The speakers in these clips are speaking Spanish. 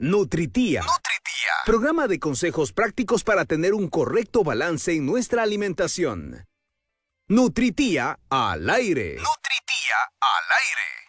Nutritía. Nutritía. Programa de consejos prácticos para tener un correcto balance en nuestra alimentación. Nutritía al aire. Nutritía al aire.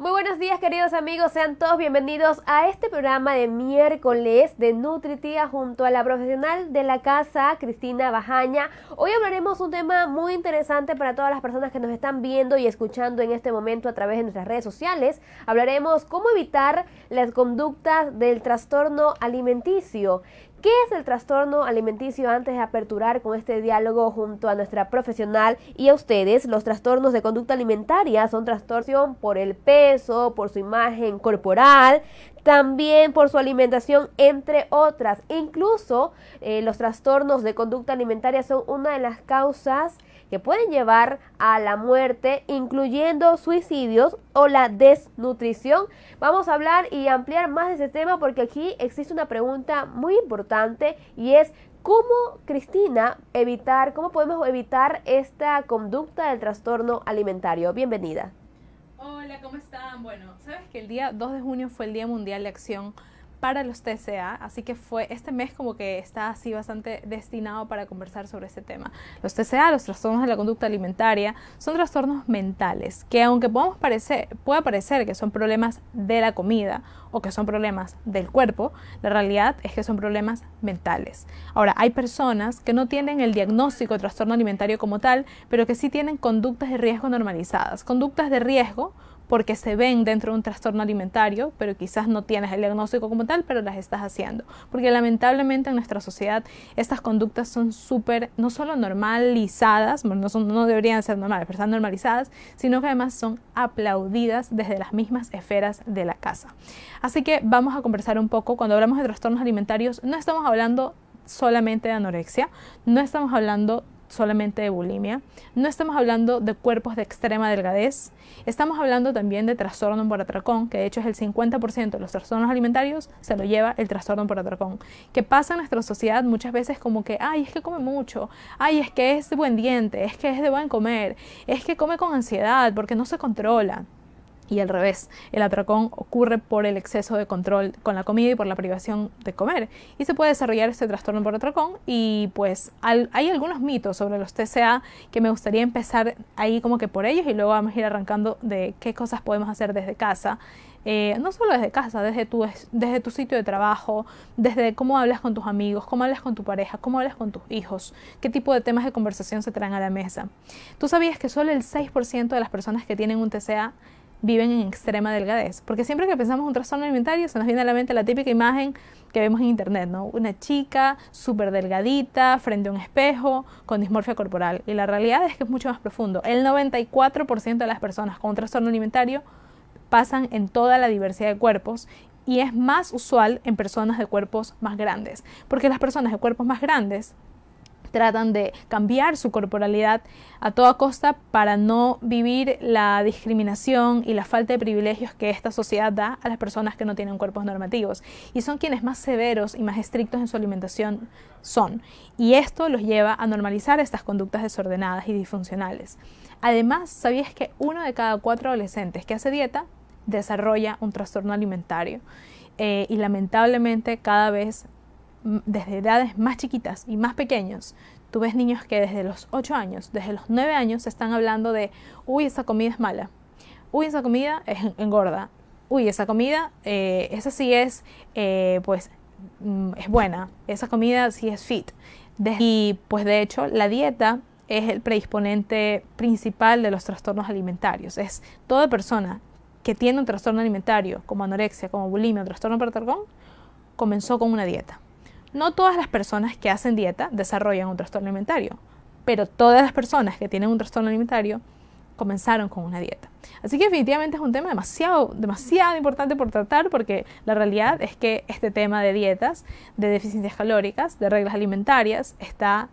Muy buenos días queridos amigos, sean todos bienvenidos a este programa de miércoles de Nutritia junto a la profesional de la casa, Cristina Bajaña. Hoy hablaremos un tema muy interesante para todas las personas que nos están viendo y escuchando en este momento a través de nuestras redes sociales. Hablaremos cómo evitar las conductas del trastorno alimenticio. ¿Qué es el trastorno alimenticio antes de aperturar con este diálogo junto a nuestra profesional y a ustedes? Los trastornos de conducta alimentaria son trastornos por el peso, por su imagen corporal, también por su alimentación, entre otras. Incluso eh, los trastornos de conducta alimentaria son una de las causas que pueden llevar a la muerte, incluyendo suicidios o la desnutrición. Vamos a hablar y ampliar más de ese tema porque aquí existe una pregunta muy importante y es ¿Cómo, Cristina, evitar, cómo podemos evitar esta conducta del trastorno alimentario? Bienvenida. Hola, ¿cómo están? Bueno, sabes que el día 2 de junio fue el Día Mundial de Acción para los TCA, así que fue este mes como que está así bastante destinado para conversar sobre este tema. Los TCA, los trastornos de la conducta alimentaria, son trastornos mentales que aunque pueda parecer que son problemas de la comida o que son problemas del cuerpo, la realidad es que son problemas mentales. Ahora, hay personas que no tienen el diagnóstico de trastorno alimentario como tal, pero que sí tienen conductas de riesgo normalizadas. Conductas de riesgo porque se ven dentro de un trastorno alimentario, pero quizás no tienes el diagnóstico como tal, pero las estás haciendo. Porque lamentablemente en nuestra sociedad estas conductas son súper, no solo normalizadas, no, no deberían ser normales, pero están normalizadas, sino que además son aplaudidas desde las mismas esferas de la casa. Así que vamos a conversar un poco, cuando hablamos de trastornos alimentarios, no estamos hablando solamente de anorexia, no estamos hablando solamente de bulimia, no estamos hablando de cuerpos de extrema delgadez, estamos hablando también de trastorno por atracón, que de hecho es el 50% de los trastornos alimentarios se lo lleva el trastorno por atracón, que pasa en nuestra sociedad muchas veces como que, ay, es que come mucho, ay, es que es de buen diente, es que es de buen comer, es que come con ansiedad porque no se controla y al revés. El atracón ocurre por el exceso de control con la comida y por la privación de comer. Y se puede desarrollar este trastorno por atracón y pues hay algunos mitos sobre los TCA que me gustaría empezar ahí como que por ellos y luego vamos a ir arrancando de qué cosas podemos hacer desde casa. Eh, no solo desde casa, desde tu, desde tu sitio de trabajo, desde cómo hablas con tus amigos, cómo hablas con tu pareja, cómo hablas con tus hijos, qué tipo de temas de conversación se traen a la mesa. ¿Tú sabías que solo el 6% de las personas que tienen un TCA viven en extrema delgadez. Porque siempre que pensamos en un trastorno alimentario se nos viene a la mente la típica imagen que vemos en internet, ¿no? Una chica súper delgadita, frente a un espejo, con dismorfia corporal. Y la realidad es que es mucho más profundo. El 94% de las personas con un trastorno alimentario pasan en toda la diversidad de cuerpos y es más usual en personas de cuerpos más grandes. Porque las personas de cuerpos más grandes tratan de cambiar su corporalidad a toda costa para no vivir la discriminación y la falta de privilegios que esta sociedad da a las personas que no tienen cuerpos normativos. Y son quienes más severos y más estrictos en su alimentación son. Y esto los lleva a normalizar estas conductas desordenadas y disfuncionales. Además, ¿sabías que uno de cada cuatro adolescentes que hace dieta desarrolla un trastorno alimentario? Eh, y lamentablemente cada vez desde edades más chiquitas y más pequeños, tú ves niños que desde los 8 años, desde los 9 años, se están hablando de, uy, esa comida es mala, uy, esa comida es engorda, uy, esa comida, eh, esa sí es, eh, pues, mm, es buena, esa comida sí es fit. y pues de hecho, la dieta es el predisponente principal de los trastornos alimentarios. Es toda persona que tiene un trastorno alimentario, como anorexia, como bulimia, un trastorno de comenzó con una dieta. No todas las personas que hacen dieta desarrollan un trastorno alimentario, pero todas las personas que tienen un trastorno alimentario comenzaron con una dieta. Así que definitivamente es un tema demasiado, demasiado importante por tratar porque la realidad es que este tema de dietas, de deficiencias calóricas, de reglas alimentarias está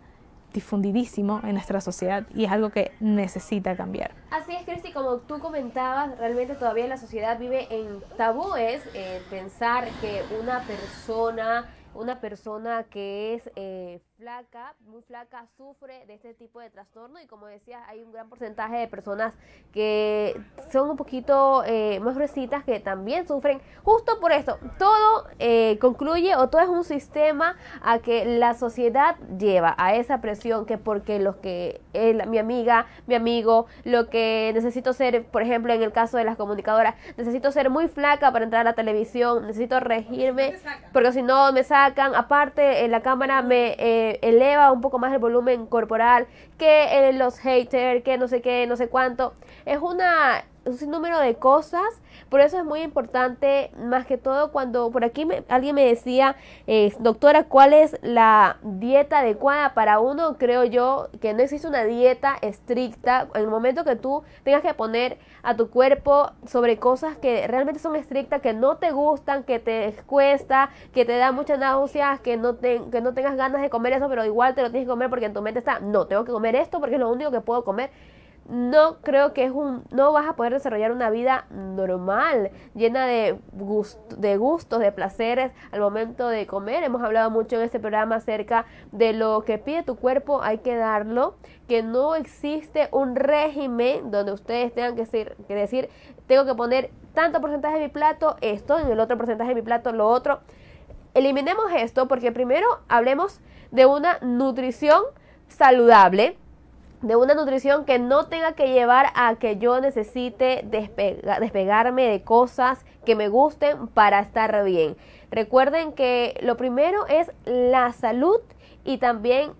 difundidísimo en nuestra sociedad y es algo que necesita cambiar. Así es, Cristi, como tú comentabas, realmente todavía la sociedad vive en tabúes, eh, pensar que una persona una persona que es eh, flaca, muy flaca, sufre de este tipo de trastorno y como decías, hay un gran porcentaje de personas que son un poquito eh, más gruesitas que también sufren justo por esto. Todo eh, concluye o todo es un sistema a que la sociedad lleva a esa presión que porque los que es mi amiga, mi amigo, lo que necesito ser, por ejemplo, en el caso de las comunicadoras, necesito ser muy flaca para entrar a la televisión, necesito regirme porque si no me sacan, aparte en la cámara me eh, eleva un poco más el volumen corporal, que eh, los haters, que no sé qué, no sé cuánto. Es una un sinnúmero de cosas. Por eso es muy importante, más que todo, cuando por aquí alguien me decía, eh, doctora, ¿cuál es la dieta adecuada para uno? Creo yo que no existe una dieta estricta. En el momento que tú tengas que poner a tu cuerpo sobre cosas que realmente son estrictas, que no te gustan, que te cuesta, que te da muchas náuseas, que no, que no tengas ganas de comer eso, pero igual te lo tienes que comer porque en tu mente está, no, tengo que comer esto porque es lo único que puedo comer no creo que es un no vas a poder desarrollar una vida normal llena de, de gustos de placeres al momento de comer hemos hablado mucho en este programa acerca de lo que pide tu cuerpo hay que darlo que no existe un régimen donde ustedes tengan que decir, que decir tengo que poner tanto porcentaje de mi plato esto en el otro porcentaje de mi plato lo otro eliminemos esto porque primero hablemos de una nutrición saludable de una nutrición que no tenga que llevar a que yo necesite despegarme de cosas que me gusten para estar bien. Recuerden que lo primero es la salud y también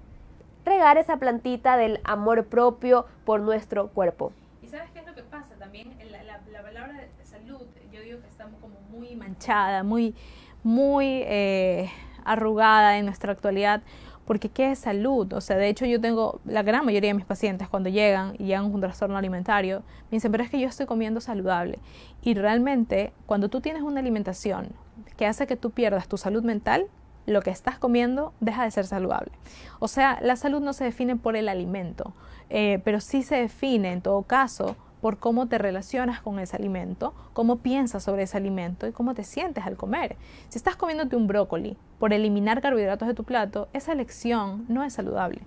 regar esa plantita del amor propio por nuestro cuerpo. ¿Y sabes qué es lo que pasa? También la, palabra salud, yo digo que estamos como muy manchada, muy, muy eh, arrugada en nuestra actualidad porque qué es salud. O sea, de hecho yo tengo, la gran mayoría de mis pacientes cuando llegan y llegan un trastorno alimentario, me dicen, pero es que yo estoy comiendo saludable. Y realmente, cuando tú tienes una alimentación que hace que tú pierdas tu salud mental, lo que estás comiendo deja de ser saludable. O sea, la salud no se define por el alimento, eh, pero sí se define en todo caso por cómo te relacionas con ese alimento, cómo piensas sobre ese alimento y cómo te sientes al comer. Si estás comiéndote un brócoli por eliminar carbohidratos de tu plato, esa elección no es saludable,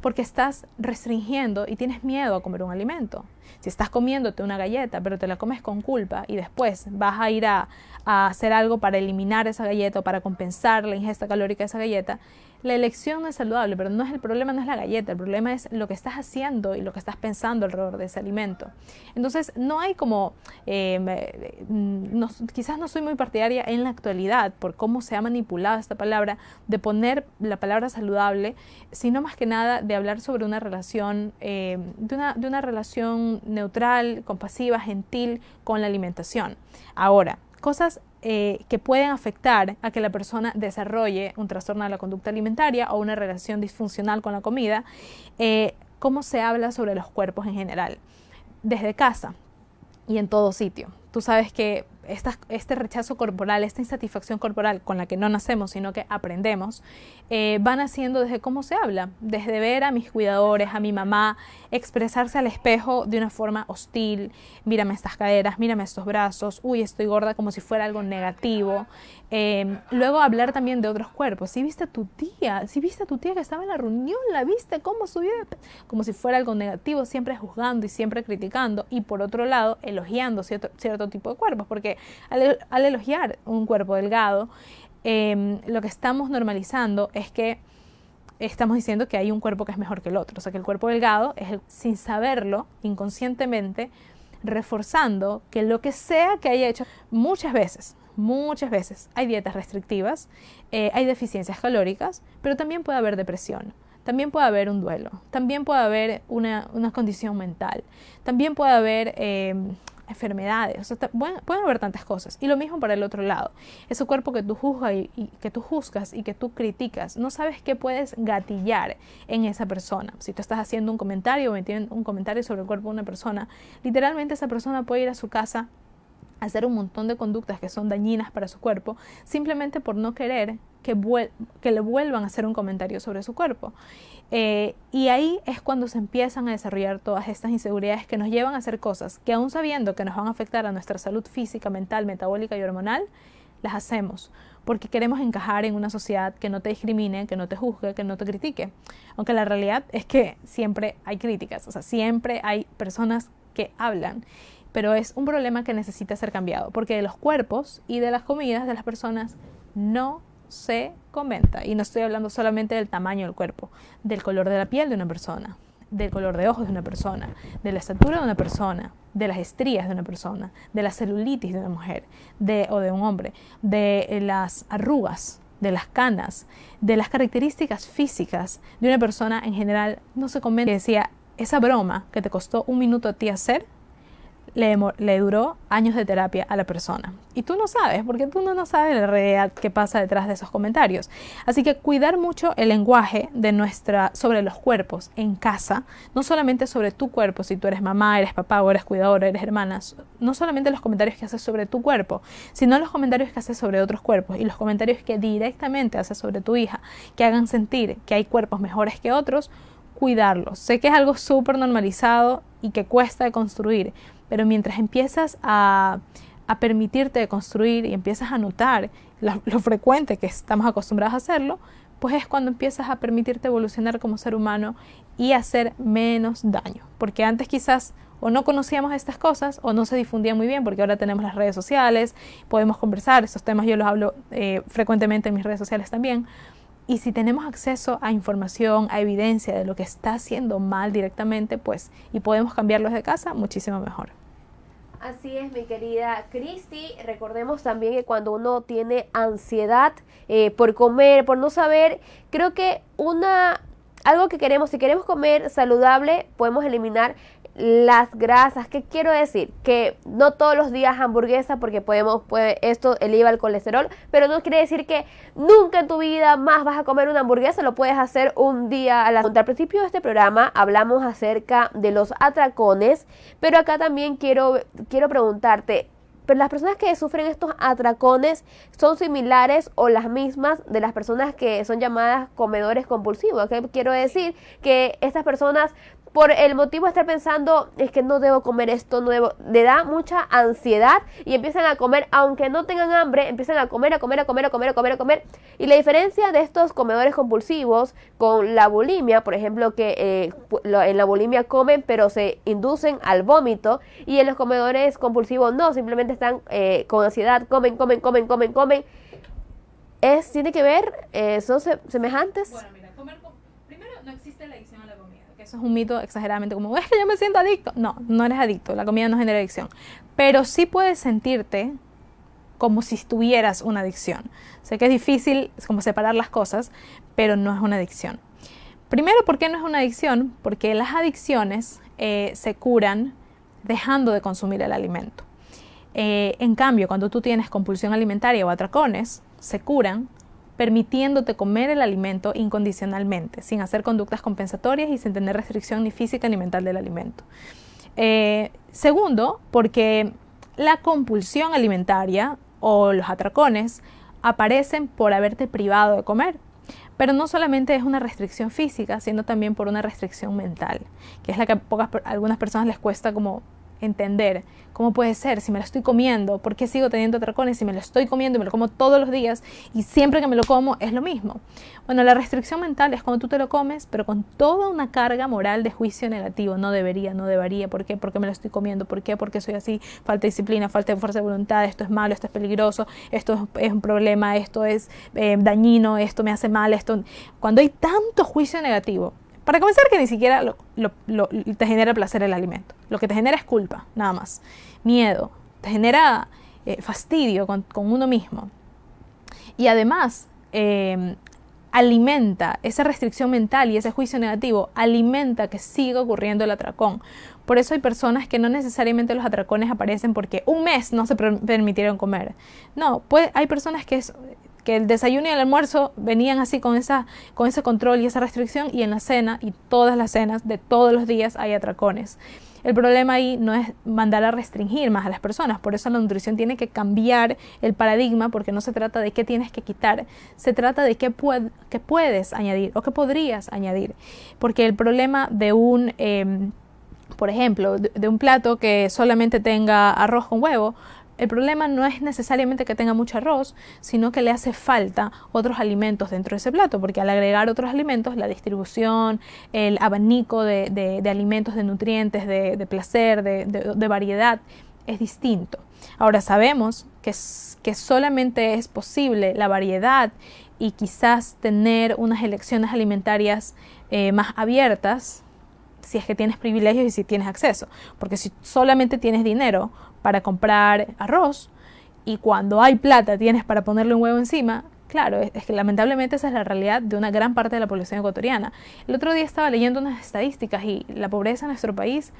porque estás restringiendo y tienes miedo a comer un alimento. Si estás comiéndote una galleta, pero te la comes con culpa y después vas a ir a, hacer algo para eliminar esa galleta o para compensar la ingesta calórica de esa galleta, la elección no es saludable, pero no es el problema, no es la galleta, el problema es lo que estás haciendo y lo que estás pensando alrededor de ese alimento. Entonces, no hay como, eh, mm, quizás no soy muy partidaria en la actualidad por cómo se ha manipulado esta palabra, de poner la palabra saludable, sino más que nada de hablar sobre una relación, eh, de, una, de una relación neutral, compasiva, gentil con la alimentación. Ahora, cosas eh, que pueden afectar a que la persona desarrolle un trastorno de la conducta alimentaria o una relación disfuncional con la comida, eh, cómo se habla sobre los cuerpos en general, desde casa y en todo sitio. Tú sabes que este rechazo corporal, esta insatisfacción corporal con la que no nacemos, sino que aprendemos, eh, van haciendo desde cómo se habla, desde ver a mis cuidadores, a mi mamá, expresarse al espejo de una forma hostil, mírame estas caderas, mírame estos brazos, uy, estoy gorda como si fuera algo negativo. Em, luego hablar también de otros cuerpos. Si viste a tu tía, si viste a tu tía que estaba en la reunión, la viste cómo subió, como si fuera algo negativo, siempre juzgando y siempre criticando. Y por otro lado, elogiando cierto, cierto tipo de cuerpos, porque al, elogiar un cuerpo delgado, em, lo que estamos normalizando es que estamos diciendo que hay un cuerpo que es mejor que el otro, o sea que el cuerpo delgado es el, sin saberlo, inconscientemente, reforzando que lo que sea que haya hecho, muchas veces, muchas veces hay dietas restrictivas, eh, hay deficiencias calóricas, pero también puede haber depresión, también puede haber un duelo, también puede haber una, condición mental, también puede haber em, enfermedades, o sea, pueden, haber tantas cosas. Y lo mismo para el otro lado. Ese cuerpo que tú, y, que tú juzgas y que tú criticas, no sabes qué puedes gatillar en esa persona. Si tú estás haciendo un comentario o metiendo un comentario sobre el cuerpo de una persona, literalmente esa persona puede ir a su casa hacer un montón de conductas que son dañinas para su cuerpo simplemente por no querer que, que le vuelvan a hacer un comentario sobre su cuerpo. Eh, y ahí es cuando se empiezan a desarrollar todas estas inseguridades que nos llevan a hacer cosas que aún sabiendo que nos van a afectar a nuestra salud física, mental, metabólica y hormonal, las hacemos porque queremos encajar en una sociedad que no te discrimine, que no te juzgue, que no te critique. Aunque la realidad es que siempre hay críticas, o sea, siempre hay personas que hablan pero es un problema que necesita ser cambiado, porque de los cuerpos y de las comidas de las personas no se comenta. Y no estoy hablando solamente del tamaño del cuerpo, del color de la piel de una persona, del color de ojos de una persona, de la estatura de una persona, de las estrías de una persona, de la celulitis de una mujer de, o de un hombre, de eh, las arrugas, de las canas, de las características físicas de una persona en general, no se comenta. decía, esa broma que te costó un minuto a ti hacer, le, duró años de terapia a la persona. Y tú no sabes, porque tú no, sabes la realidad que pasa detrás de esos comentarios. Así que cuidar mucho el lenguaje de nuestra, sobre los cuerpos en casa, no solamente sobre tu cuerpo, si tú eres mamá, eres papá o eres cuidadora, eres hermana, no solamente los comentarios que haces sobre tu cuerpo, sino los comentarios que haces sobre otros cuerpos y los comentarios que directamente haces sobre tu hija, que hagan sentir que hay cuerpos mejores que otros, cuidarlos. Sé que es algo súper normalizado y que cuesta de construir, pero mientras empiezas a, permitirte construir y empiezas a notar lo, frecuente que estamos acostumbrados a hacerlo, pues es cuando empiezas a permitirte evolucionar como ser humano y hacer menos daño. Porque antes quizás o no conocíamos estas cosas o no se difundía muy bien porque ahora tenemos las redes sociales, podemos conversar, esos temas yo los hablo eh, frecuentemente en mis redes sociales también. Y si tenemos acceso a información, a evidencia de lo que está haciendo mal directamente, pues, y podemos cambiarlos de casa, muchísimo mejor. Así es, mi querida Cristi. Recordemos también que cuando uno tiene ansiedad eh, por comer, por no saber, creo que una algo que queremos, si queremos comer saludable, podemos eliminar las grasas. ¿Qué quiero decir? Que no todos los días hamburguesa porque podemos, esto eleva el colesterol, pero no quiere decir que nunca en tu vida más vas a comer una hamburguesa, lo puedes hacer un día a la... Al principio de este programa hablamos acerca de los atracones, pero acá también quiero, quiero preguntarte, pero las personas que sufren estos atracones son similares o las mismas de las personas que son llamadas comedores compulsivos. ¿Qué quiero decir? Que estas personas por el motivo de estar pensando es que no debo comer esto, no debo, le da mucha ansiedad y empiezan a comer, aunque no tengan hambre, empiezan a comer, a comer, a comer, a comer, a comer, a comer. Y la diferencia de estos comedores compulsivos con la bulimia, por ejemplo, que eh, en la bulimia comen pero se inducen al vómito y en los comedores compulsivos no, simplemente están eh, con ansiedad, comen, comen, comen, comen, comen. Es, tiene que ver, eh, son semejantes. Eso es un mito exageradamente como, es que yo me siento adicto. No, no eres adicto, la comida no genera adicción. Pero sí puedes sentirte como si estuvieras una adicción. Sé que es difícil como separar las cosas, pero no es una adicción. Primero, ¿por qué no es una adicción? Porque las adicciones eh, se curan dejando de consumir el alimento. Eh, en cambio, cuando tú tienes compulsión alimentaria o atracones, se curan permitiéndote comer el alimento incondicionalmente, sin hacer conductas compensatorias y sin tener restricción ni física ni mental del alimento. Eh, segundo, porque la compulsión alimentaria o los atracones aparecen por haberte privado de comer. Pero no solamente es una restricción física, sino también por una restricción mental, que es la que algunas personas les cuesta como entender cómo puede ser si me lo estoy comiendo, por qué sigo teniendo atracones si me lo estoy comiendo me lo como todos los días y siempre que me lo como es lo mismo. Bueno, la restricción mental es cuando tú te lo comes, pero con toda una carga moral de juicio negativo, no debería, no debería, ¿por qué? ¿Por qué me lo estoy comiendo? ¿Por qué? ¿Por soy así? Falta disciplina, falta de fuerza de voluntad, esto es malo, esto es peligroso, esto es un problema, esto es eh, dañino, esto me hace mal, esto... Cuando hay tanto juicio negativo, para comenzar, que ni siquiera te genera placer el alimento. Lo que te genera es culpa, nada más. Miedo. Te genera eh, fastidio con, uno mismo. Y además, em, alimenta esa restricción mental y ese juicio negativo, alimenta que siga ocurriendo el atracón. Por eso hay personas que no necesariamente los atracones aparecen porque un mes no se permitieron comer. No, puede, hay personas que es, que el desayuno y el almuerzo venían así con, esa, con ese control y esa restricción y en la cena y todas las cenas de todos los días hay atracones. El problema ahí no es mandar a restringir más a las personas, por eso la nutrición tiene que cambiar el paradigma porque no se trata de qué tienes que quitar, se trata de qué, puedes añadir o qué podrías añadir, porque el problema de un... Em, por ejemplo, de un plato que solamente tenga arroz con huevo, el problema no es necesariamente que tenga mucho arroz, sino que le hace falta otros alimentos dentro de ese plato, porque al agregar otros alimentos, la distribución, el abanico de, alimentos, de nutrientes, de, placer, de variedad, es distinto. Ahora sabemos que, solamente es posible la variedad y quizás tener unas elecciones alimentarias eh, más abiertas si es que tienes privilegios y si tienes acceso. Porque si solamente tienes dinero para comprar arroz y cuando hay plata tienes para ponerle un huevo encima, claro, es, que lamentablemente esa es la realidad de una gran parte de la población ecuatoriana. El otro día estaba leyendo unas estadísticas y la pobreza en nuestro país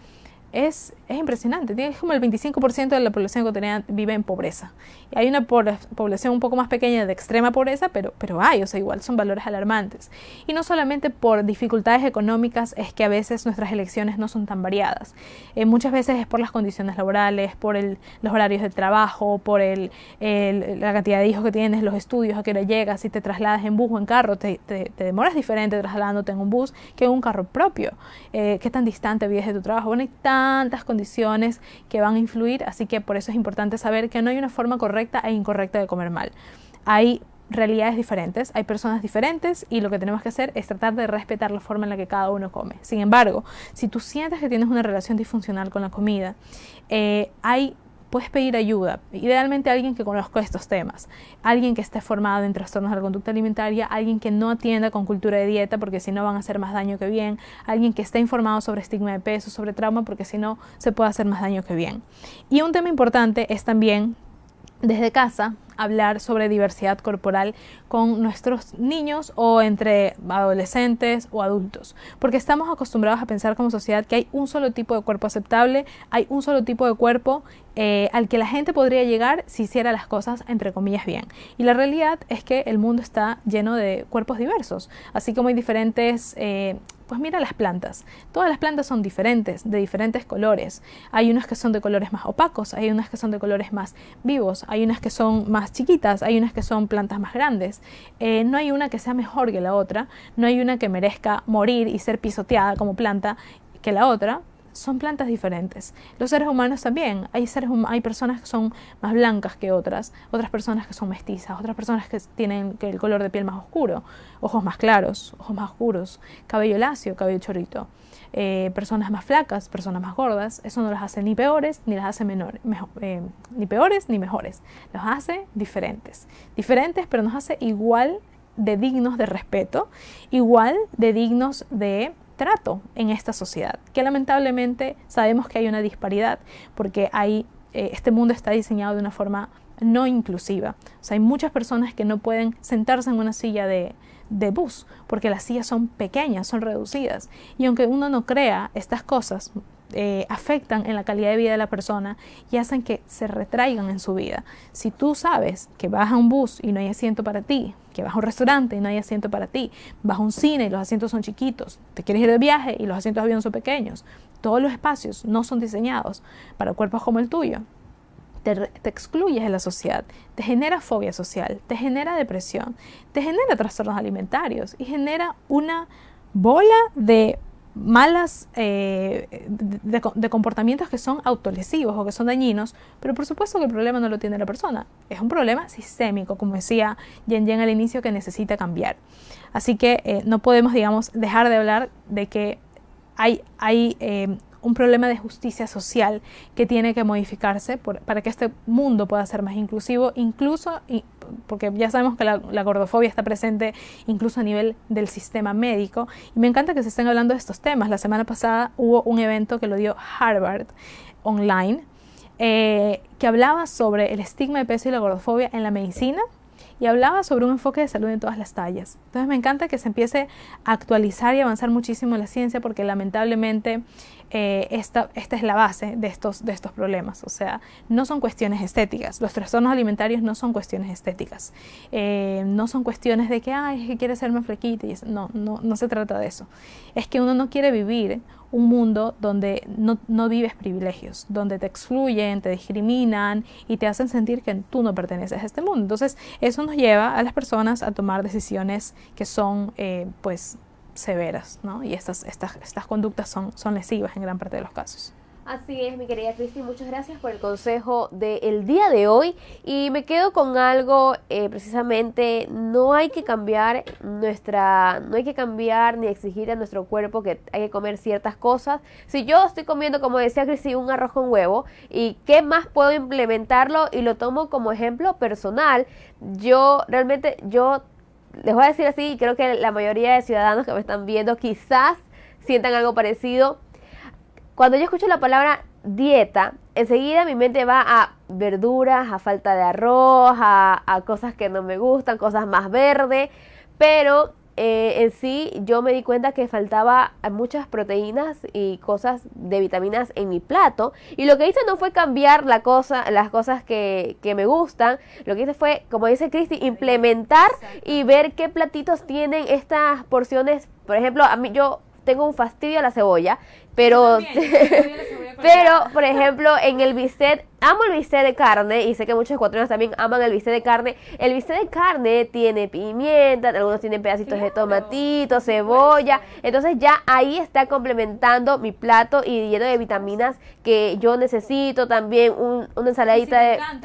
es, es impresionante. Tienes como el 25% de la población ecuatoriana vive en pobreza. Y hay una población un poco más pequeña de extrema pobreza, pero, pero hay, o sea, igual son valores alarmantes. Y no solamente por dificultades económicas es que a veces nuestras elecciones no son tan variadas. Eh, muchas veces es por las condiciones laborales, por el, los horarios de trabajo, por el, la cantidad de hijos que tienes, los estudios, a qué hora llegas, si te trasladas en bus o en carro, te, te, demoras diferente trasladándote en un bus que en un carro propio, eh, qué tan distante vives de tu trabajo. Bueno, tan tantas condiciones que van a influir, así que por eso es importante saber que no hay una forma correcta e incorrecta de comer mal. Hay realidades diferentes, hay personas diferentes y lo que tenemos que hacer es tratar de respetar la forma en la que cada uno come. Sin embargo, si tú sientes que tienes una relación disfuncional con la comida, eh, hay puedes pedir ayuda, idealmente alguien que conozca estos temas, alguien que esté formado en trastornos de la conducta alimentaria, alguien que no atienda con cultura de dieta porque si no van a hacer más daño que bien, alguien que esté informado sobre estigma de peso, sobre trauma porque si no se puede hacer más daño que bien. Y un tema importante es también desde casa hablar sobre diversidad corporal con nuestros niños o entre adolescentes o adultos, porque estamos acostumbrados a pensar como sociedad que hay un solo tipo de cuerpo aceptable, hay un solo tipo de cuerpo eh, al que la gente podría llegar si hiciera las cosas entre comillas bien. Y la realidad es que el mundo está lleno de cuerpos diversos, así como hay diferentes... Eh, pues mira las plantas. Todas las plantas son diferentes, de diferentes colores. Hay unas que son de colores más opacos, hay unas que son de colores más vivos, hay unas que son más chiquitas, hay unas que son plantas más grandes. Eh, no hay una que sea mejor que la otra, no hay una que merezca morir y ser pisoteada como planta que la otra, son plantas diferentes. Los seres humanos también. Hay, seres hay personas que son más blancas que otras, otras personas que son mestizas, otras personas que tienen el color de piel más oscuro, ojos más claros, ojos más oscuros, cabello lacio, cabello chorrito. Eh, personas más flacas, personas más gordas, eso no las hace ni peores ni las hace menores, eh, ni peores ni mejores, los hace diferentes, diferentes pero nos hace igual de dignos de respeto, igual de dignos de trato en esta sociedad, que lamentablemente sabemos que hay una disparidad, porque hay, eh, este mundo está diseñado de una forma no inclusiva. O sea, hay muchas personas que no pueden sentarse en una silla de, bus, porque las sillas son pequeñas, son reducidas. Y aunque uno no crea, estas cosas eh, afectan en la calidad de vida de la persona y hacen que se retraigan en su vida. Si tú sabes que vas a un bus y no hay asiento para ti, que vas a un restaurante y no hay asiento para ti, vas a un cine y los asientos son chiquitos, te quieres ir de viaje y los asientos de avión son pequeños. Todos los espacios no son diseñados para cuerpos como el tuyo. Te, te, excluyes de la sociedad, te genera fobia social, te genera depresión, te genera trastornos alimentarios y genera una bola de malas eh, de, comportamientos que son autolesivos o que son dañinos, pero por supuesto que el problema no lo tiene la persona, es un problema sistémico, como decía Yen Yen al inicio, que necesita cambiar. Así que eh, no podemos, digamos, dejar de hablar de que hay, hay eh, un problema de justicia social que tiene que modificarse para que este mundo pueda ser más inclusivo, incluso, porque ya sabemos que la, gordofobia está presente incluso a nivel del sistema médico, y me encanta que se estén hablando de estos temas. La semana pasada hubo un evento que lo dio Harvard online, eh, que hablaba sobre el estigma de peso y la gordofobia en la medicina y hablaba sobre un enfoque de salud en todas las tallas. Entonces me encanta que se empiece a actualizar y avanzar muchísimo la ciencia porque lamentablemente eh, esta, es la base de estos, de estos problemas. O sea, no son cuestiones estéticas. Los trastornos alimentarios no son cuestiones estéticas. Eh, no son cuestiones de que, ay, es que quiere ser más flequita. no, no, no se trata de eso. Es que uno no quiere vivir un mundo donde no, no, vives privilegios, donde te excluyen, te discriminan y te hacen sentir que tú no perteneces a este mundo. Entonces, eso nos lleva a las personas a tomar decisiones que son, eh, pues, severas, ¿no? Y estas, estas, estas conductas son, son lesivas en gran parte de los casos. Así es, mi querida Cristi, muchas gracias por el consejo del día de hoy. Y me quedo con algo, eh, precisamente, no hay que cambiar nuestra, no hay que cambiar ni exigir a nuestro cuerpo que hay que comer ciertas cosas. Si yo estoy comiendo, como decía Cristi, un arroz con huevo, ¿y qué más puedo implementarlo? Y lo tomo como ejemplo personal. Yo realmente, yo les voy a decir así, y creo que la mayoría de ciudadanos que me están viendo quizás sientan algo parecido cuando yo escucho la palabra dieta, enseguida mi mente va a verduras, a falta de arroz, a, cosas que no me gustan, cosas más verdes, pero eh, en sí yo me di cuenta que faltaba muchas proteínas y cosas de vitaminas en mi plato y lo que hice no fue cambiar la cosa, las cosas que, que me gustan, lo que hice fue, como dice Cristi, implementar y ver qué platitos tienen estas porciones, por ejemplo, a mí yo tengo un fastidio a la cebolla pero, pero por ejemplo, en el bistec amo el bistec de carne y sé que muchos ecuatorianos también aman el bistec de carne. El bistec de carne tiene pimienta, algunos tienen pedacitos de tomatito, cebolla. Entonces ya ahí está complementando mi plato y lleno de vitaminas que yo necesito. También una ensaladita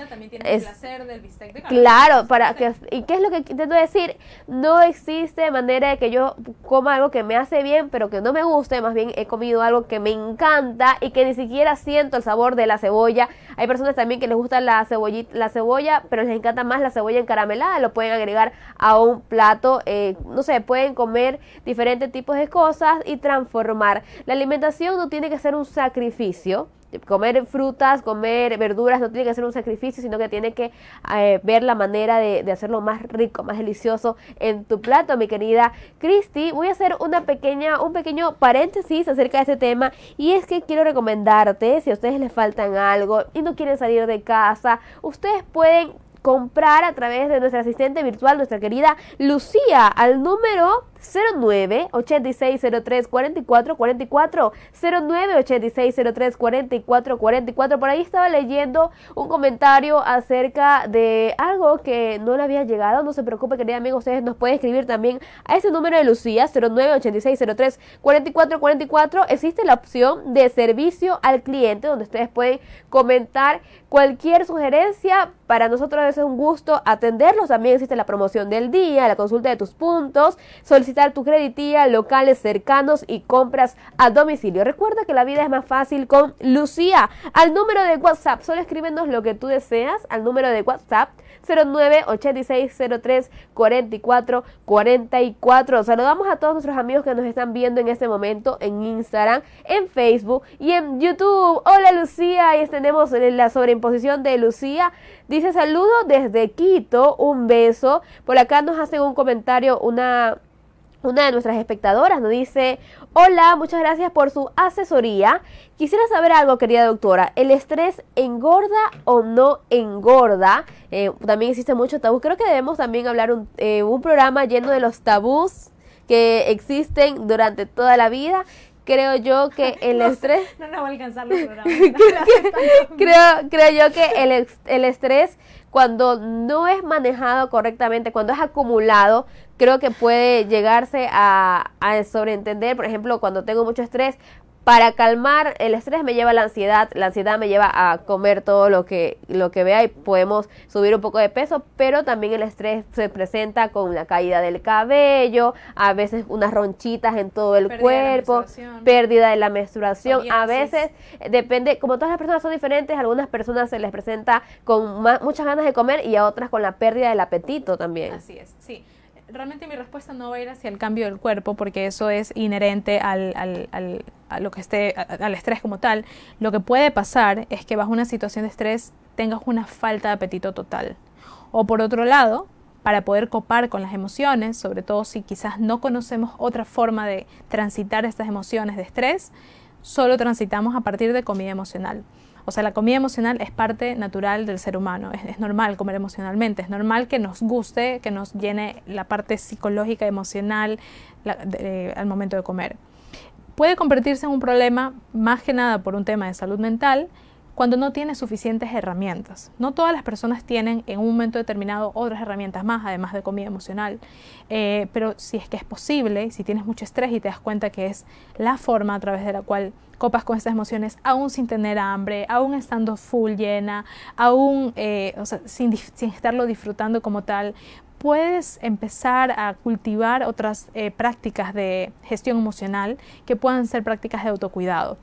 también tiene el placer del bistec de carne. Claro, para que, ¿y qué es lo que intento decir? No existe manera de que yo coma algo que me hace bien, pero que no me guste. Más bien he comido algo que me encanta y que ni siquiera siento el sabor de la cebolla hay personas también que les gusta la, cebollita, la cebolla, pero les encanta más la cebolla encaramelada. Lo pueden agregar a un plato. Eh, no sé, pueden comer diferentes tipos de cosas y transformar. La alimentación no tiene que ser un sacrificio comer frutas, comer verduras, no tiene que ser un sacrificio, sino que tiene que eh, ver la manera de, hacerlo más rico, más delicioso en tu plato, mi querida Christy. Voy a hacer una pequeña, un pequeño paréntesis acerca de este tema y es que quiero recomendarte, si a ustedes les faltan algo y no quieren salir de casa, ustedes pueden comprar a través de nuestra asistente virtual, nuestra querida Lucía, al número 09 86 03 44 44 09 86 03 44 44 por ahí estaba leyendo un comentario acerca de algo que no le había llegado no se preocupe querida amigo ustedes nos pueden escribir también a ese número de Lucía 09 03 44 44 existe la opción de servicio al cliente donde ustedes pueden comentar cualquier sugerencia para nosotros es un gusto atenderlos también existe la promoción del día la consulta de tus puntos solicitar tu creditía, locales cercanos y compras a domicilio. Recuerda que la vida es más fácil con Lucía. Al número de WhatsApp, solo escríbenos lo que tú deseas al número de WhatsApp 09 Saludamos a todos nuestros amigos que nos están viendo en este momento en Instagram, en Facebook y en YouTube. Hola Lucía, ahí tenemos la sobreimposición de Lucía. Dice saludo desde Quito, un beso. Por acá nos hacen un comentario, una una de nuestras espectadoras nos dice, hola, muchas gracias por su asesoría. Quisiera saber algo, querida doctora, ¿el estrés engorda o no engorda? Eh, también existe mucho tabú. Creo que debemos también hablar un, eh, un programa lleno de los tabús que existen durante toda la vida creo yo que el estrés... No nos va a alcanzar los creo, creo, yo que el, el estrés, cuando no es manejado correctamente, cuando es acumulado, creo que puede llegarse a, sobreentender, por ejemplo, cuando tengo mucho estrés, para calmar el estrés me lleva a la ansiedad, la ansiedad me lleva a comer todo lo que, lo que vea y podemos subir un poco de peso, pero también el estrés se presenta con la caída del cabello, a veces unas ronchitas en todo el cuerpo, pérdida de la menstruación, a veces depende, como todas las personas son diferentes, a algunas personas se les presenta con muchas ganas de comer y a otras con la pérdida del apetito también. Así es, sí realmente mi respuesta no va a ir hacia el cambio del cuerpo, porque eso es inherente al, lo que esté, al estrés como tal. Lo que puede pasar es que bajo una situación de estrés tengas una falta de apetito total. O por otro lado, para poder copar con las emociones, sobre todo si quizás no conocemos otra forma de transitar estas emociones de estrés, solo transitamos a partir de comida emocional. O sea, la comida emocional es parte natural del ser humano, es, normal comer emocionalmente, es normal que nos guste, que nos llene la parte psicológica, emocional eh, al momento de comer. Puede convertirse en un problema más que nada por un tema de salud mental, cuando no tienes suficientes herramientas. No todas las personas tienen en un momento determinado otras herramientas más, además de comida emocional, eh, pero si es que es posible, si tienes mucho estrés y te das cuenta que es la forma a través de la cual copas con estas emociones, aún sin tener hambre, aún estando full llena, aún eh, sin, estarlo disfrutando como tal, puedes empezar a cultivar otras eh, prácticas de gestión emocional que puedan ser prácticas de autocuidado.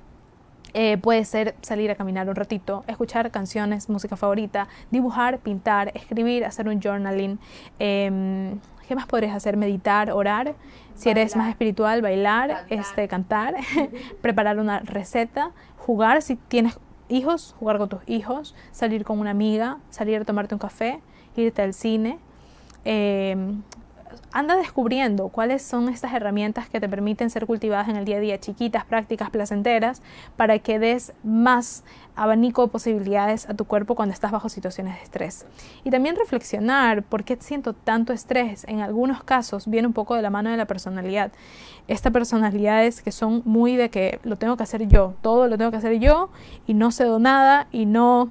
Eh, puede ser salir a caminar un ratito, escuchar canciones, música favorita, dibujar, pintar, escribir, hacer un journaling. Em, ¿Qué más podrías hacer? Meditar, orar. Si eres más espiritual, bailar, cantar. este, cantar, preparar una receta, jugar. Si tienes hijos, jugar con tus hijos, salir con una amiga, salir a tomarte un café, irte al cine. Em, anda descubriendo cuáles son estas herramientas que te permiten ser cultivadas en el día a día, chiquitas, prácticas, placenteras, para que des más abanico de posibilidades a tu cuerpo cuando estás bajo situaciones de estrés. Y también reflexionar por qué siento tanto estrés. En algunos casos viene un poco de la mano de la personalidad. Estas personalidades que son muy de que lo tengo que hacer yo, todo lo tengo que hacer yo y no cedo nada y no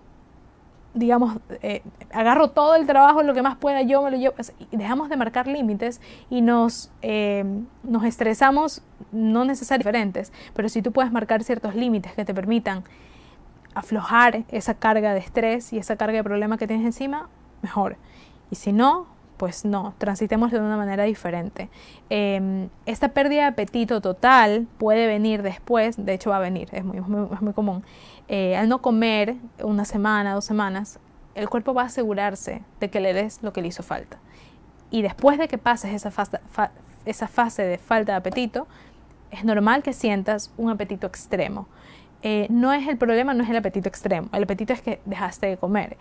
digamos, eh, agarro todo el trabajo, lo que más pueda yo me lo llevo. dejamos de marcar límites y nos, eh, nos estresamos, no necesariamente diferentes, pero si tú puedes marcar ciertos límites que te permitan aflojar esa carga de estrés y esa carga de problema que tienes encima, mejor. Y si no, pues no, transitemos de una manera diferente. Em, esta pérdida de apetito total puede venir después, de hecho va a venir, es muy, común. Eh, al no comer una semana, dos semanas, el cuerpo va a asegurarse de que le des lo que le hizo falta. Y después de que pases esa, fase, de falta de apetito, es normal que sientas un apetito extremo. Eh, no es el problema, no es el apetito extremo, el apetito es que dejaste de comer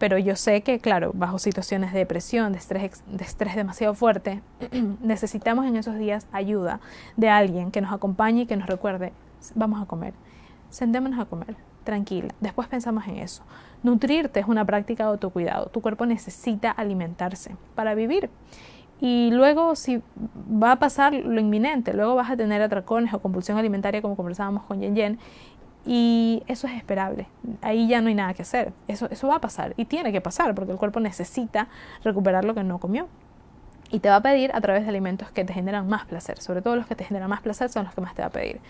pero yo sé que, claro, bajo situaciones de depresión, de estrés, de estrés demasiado fuerte, necesitamos en esos días ayuda de alguien que nos acompañe y que nos recuerde, vamos a comer, sentémonos a comer, tranquila, después pensamos en eso. Nutrirte es una práctica de autocuidado, tu cuerpo necesita alimentarse para vivir. Y luego si va a pasar lo inminente, luego vas a tener atracones o compulsión alimentaria como conversábamos con Yen Yen y eso es esperable. Ahí ya no hay nada que hacer. Eso, eso va a pasar y tiene que pasar porque el cuerpo necesita recuperar lo que no comió y te va a pedir a través de alimentos que te generan más placer. Sobre todo los que te generan más placer son los que más te va a pedir.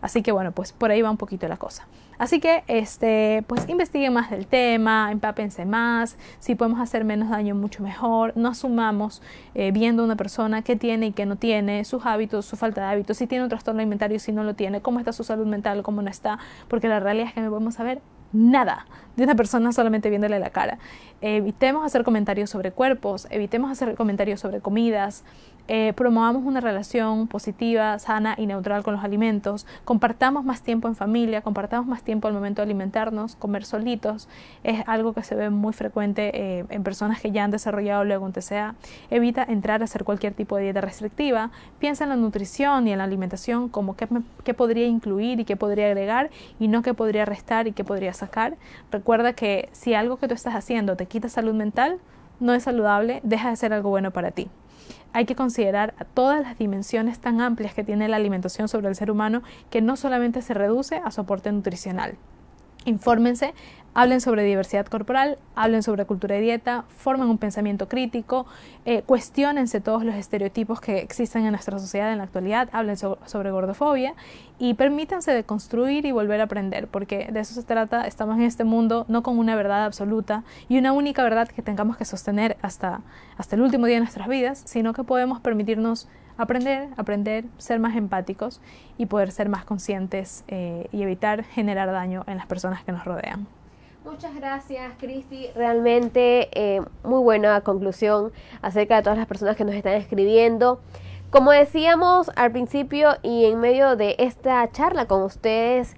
Así que bueno, pues por ahí va un poquito la cosa. Así que este, pues investiguen más del tema, empápense más. Si podemos hacer menos daño, mucho mejor. No asumamos eh, viendo una persona qué tiene y qué no tiene, sus hábitos, su falta de hábitos, si tiene un trastorno alimentario, si no lo tiene, cómo está su salud mental, cómo no está, porque la realidad es que no podemos saber nada de una persona solamente viéndole la cara. Evitemos hacer comentarios sobre cuerpos, evitemos hacer comentarios sobre comidas, eh, promovamos una relación positiva, sana y neutral con los alimentos, compartamos más tiempo en familia, compartamos más tiempo al momento de alimentarnos, comer solitos, es algo que se ve muy frecuente eh, en personas que ya han desarrollado luego un TCA, evita entrar a hacer cualquier tipo de dieta restrictiva, piensa en la nutrición y en la alimentación como qué, qué podría incluir y qué podría agregar y no qué podría restar y qué podría sacar. Recuerda que si algo que tú estás haciendo te quita salud mental, no es saludable, deja de ser algo bueno para ti hay que considerar todas las dimensiones tan amplias que tiene la alimentación sobre el ser humano que no solamente se reduce a soporte nutricional. Infórmense, hablen sobre diversidad corporal, hablen sobre cultura y dieta, formen un pensamiento crítico, eh, cuestionense todos los estereotipos que existen en nuestra sociedad en la actualidad, hablen sobre gordofobia y permítanse de construir y volver a aprender, porque de eso se trata, estamos en este mundo no con una verdad absoluta y una única verdad que tengamos que sostener hasta, hasta el último día de nuestras vidas, sino que podemos permitirnos aprender, aprender, ser más empáticos y poder ser más conscientes eh, y evitar generar daño en las personas que nos rodean. Muchas gracias, Cristi. Realmente eh, muy buena conclusión acerca de todas las personas que nos están escribiendo. Como decíamos al principio y en medio de esta charla con ustedes,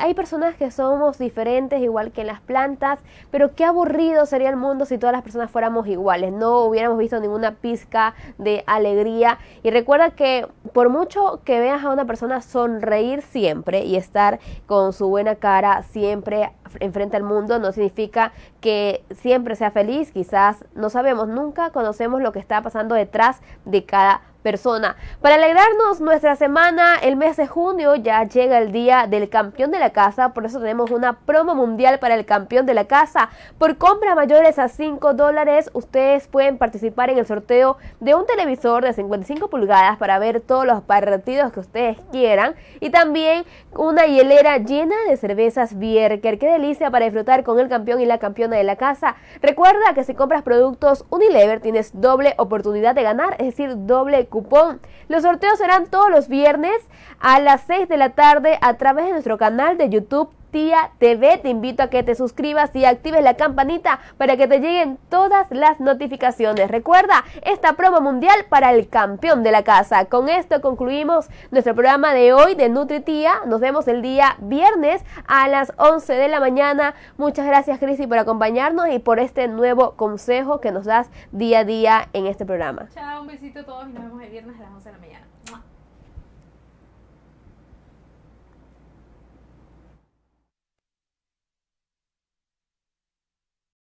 hay personas que somos diferentes, igual que las plantas, pero qué aburrido sería el mundo si todas las personas fuéramos iguales, no hubiéramos visto ninguna pizca de alegría. Y recuerda que por mucho que veas a una persona sonreír siempre y estar con su buena cara siempre enfrente al mundo, no significa que siempre sea feliz, quizás no sabemos, nunca conocemos lo que está pasando detrás de cada persona. Para alegrarnos nuestra semana, el mes de junio ya llega el día del campeón de la casa, por eso tenemos una promo mundial para el campeón de la casa. Por compras mayores a 5 dólares, ustedes pueden participar en el sorteo de un televisor de 55 pulgadas para ver todos los partidos que ustedes quieran y también una hielera llena de cervezas Bierker. Qué delicia para disfrutar con el campeón y la campeona de la casa. Recuerda que si compras productos Unilever tienes doble oportunidad de ganar, es decir, doble cupón. Los sorteos serán todos los viernes a las 6 de la tarde a través de nuestro canal de YouTube Tía TV. Te invito a que te suscribas y actives la campanita para que te lleguen todas las notificaciones. Recuerda esta promo mundial para el campeón de la casa. Con esto concluimos nuestro programa de hoy de NutriTía. Nos vemos el día viernes a las 11 de la mañana. Muchas gracias, Cristi, por acompañarnos y por este nuevo consejo que nos das día a día en este programa. Chao, un besito a todos y nos vemos el viernes a las 11 de la mañana.